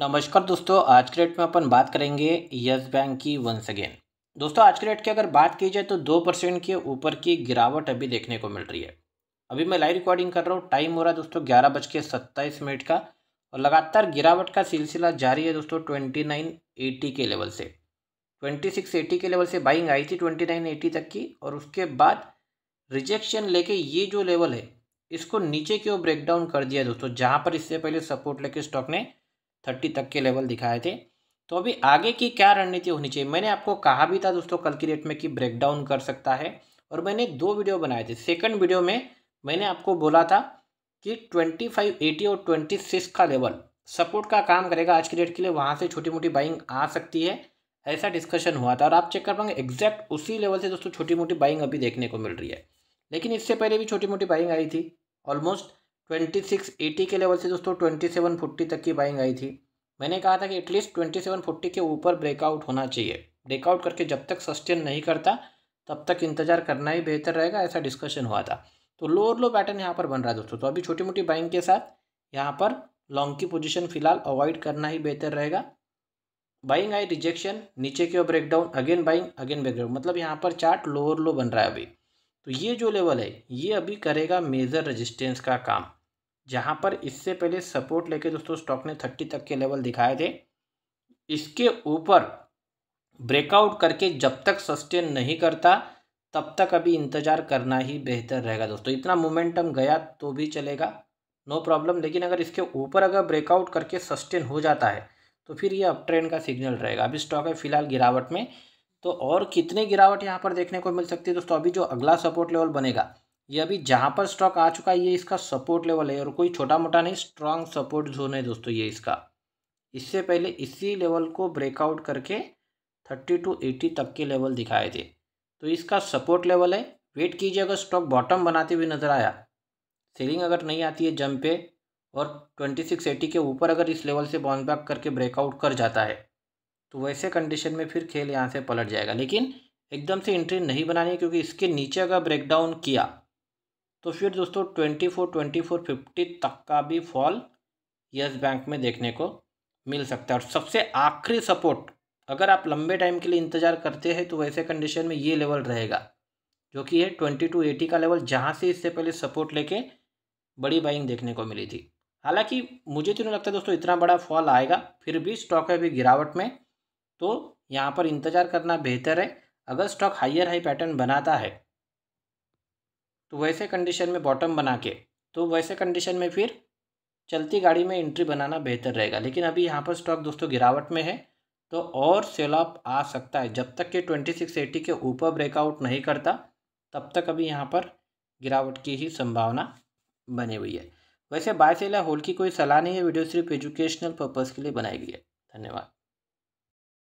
नमस्कार दोस्तों आज के डेट में अपन बात करेंगे यस बैंक की वंस अगेन दोस्तों आज के डेट की अगर बात की जाए तो दो परसेंट के ऊपर की गिरावट अभी देखने को मिल रही है अभी मैं लाइव रिकॉर्डिंग कर रहा हूँ टाइम हो रहा है दोस्तों ग्यारह बज के सत्ताईस मिनट का और लगातार गिरावट का सिलसिला जारी है दोस्तों ट्वेंटी नाइन के लेवल से ट्वेंटी सिक्स के लेवल से बाइंग आई थी ट्वेंटी नाइन एटी तक की और उसके बाद रिजेक्शन लेके ये जो लेवल है इसको नीचे की ओर ब्रेकडाउन कर दिया दोस्तों जहाँ पर इससे पहले सपोर्ट लेके स्टॉक ने थर्टी तक के लेवल दिखाए थे तो अभी आगे की क्या रणनीति होनी चाहिए मैंने आपको कहा भी था दोस्तों कल की डेट में कि ब्रेकडाउन कर सकता है और मैंने दो वीडियो बनाए थे सेकंड वीडियो में मैंने आपको बोला था कि ट्वेंटी फाइव एटी और ट्वेंटी सिक्स का लेवल सपोर्ट का काम करेगा आज की डेट के लिए वहाँ से छोटी मोटी बाइंग आ सकती है ऐसा डिस्कशन हुआ था और आप चेक कर पाएंगे एग्जैक्ट उसी लेवल से दोस्तों छोटी मोटी बाइंग अभी देखने को मिल रही है लेकिन इससे पहले भी छोटी मोटी बाइंग आई थी ऑलमोस्ट ट्वेंटी सिक्स एटी के लेवल से दोस्तों ट्वेंटी सेवन फोर्टी तक की बाइंग आई थी मैंने कहा था कि एटलीस्ट ट्वेंटी सेवन फोर्टी के ऊपर ब्रेकआउट होना चाहिए ब्रेकआउट करके जब तक सस्टेन नहीं करता तब तक इंतजार करना ही बेहतर रहेगा ऐसा डिस्कशन हुआ था तो लोअर लो पैटर्न यहाँ पर बन रहा है दोस्तों तो अभी छोटी मोटी बाइंग के साथ यहाँ पर लॉन्ग की पोजिशन फिलहाल अवॉइड करना ही बेहतर रहेगा बाइंग आई रिजेक्शन नीचे की ओर breakdown again buying again breakdown मतलब यहाँ पर चार्ट लोअर लो बन रहा है अभी तो ये जो लेवल है ये अभी करेगा मेजर रेजिस्टेंस का काम जहाँ पर इससे पहले सपोर्ट लेके दोस्तों स्टॉक ने थर्टी तक के लेवल दिखाए थे इसके ऊपर ब्रेकआउट करके जब तक सस्टेन नहीं करता तब तक अभी इंतज़ार करना ही बेहतर रहेगा दोस्तों इतना मोमेंटम गया तो भी चलेगा नो प्रॉब्लम लेकिन अगर इसके ऊपर अगर ब्रेकआउट करके सस्टेन हो जाता है तो फिर ये अप ट्रेंड का सिग्नल रहेगा अभी स्टॉक है फिलहाल गिरावट में तो और कितने गिरावट यहाँ पर देखने को मिल सकती है दोस्तों अभी जो अगला सपोर्ट लेवल बनेगा ये अभी जहाँ पर स्टॉक आ चुका है ये इसका सपोर्ट लेवल है और कोई छोटा मोटा नहीं स्ट्रांग सपोर्ट जोन है दोस्तों ये इसका इससे पहले इसी लेवल को ब्रेकआउट करके थर्टी टू एटी तक के लेवल दिखाए थे तो इसका सपोर्ट लेवल है वेट कीजिए अगर स्टॉक बॉटम बनाते हुए नज़र आया सेलिंग अगर नहीं आती है जम पे और ट्वेंटी सिक्स एटी के ऊपर अगर इस लेवल से बाउंस बैक करके ब्रेकआउट कर जाता है तो वैसे कंडीशन में फिर खेल यहाँ से पलट जाएगा लेकिन एकदम से एंट्री नहीं बनानी है क्योंकि इसके नीचे अगर ब्रेकडाउन किया तो फिर दोस्तों twenty four twenty four fifty तक का भी फॉल यस बैंक में देखने को मिल सकता है और सबसे आखिरी सपोर्ट अगर आप लंबे टाइम के लिए इंतज़ार करते हैं तो वैसे कंडीशन में ये लेवल रहेगा जो कि है ट्वेंटी टू एटी का लेवल जहाँ से इससे पहले सपोर्ट लेके बड़ी बाइंग देखने को मिली थी हालांकि मुझे तो नहीं लगता दोस्तों इतना बड़ा फॉल आएगा फिर भी स्टॉक है अभी गिरावट में तो यहाँ पर इंतज़ार करना बेहतर है अगर स्टॉक हाइयर हाई पैटर्न बनाता है तो वैसे कंडीशन में बॉटम बना के तो वैसे कंडीशन में फिर चलती गाड़ी में एंट्री बनाना बेहतर रहेगा लेकिन अभी यहाँ पर स्टॉक दोस्तों गिरावट में है तो और सेल ऑफ आ सकता है जब तक कि ट्वेंटी सिक्स एटी के ऊपर ब्रेकआउट नहीं करता तब तक अभी यहाँ पर गिरावट की ही संभावना बनी हुई है वैसे बाय सेल या होल्ड की कोई सलाह नहीं है वीडियो सिर्फ एजुकेशनल पर्पज़ के लिए बनाई गई है धन्यवाद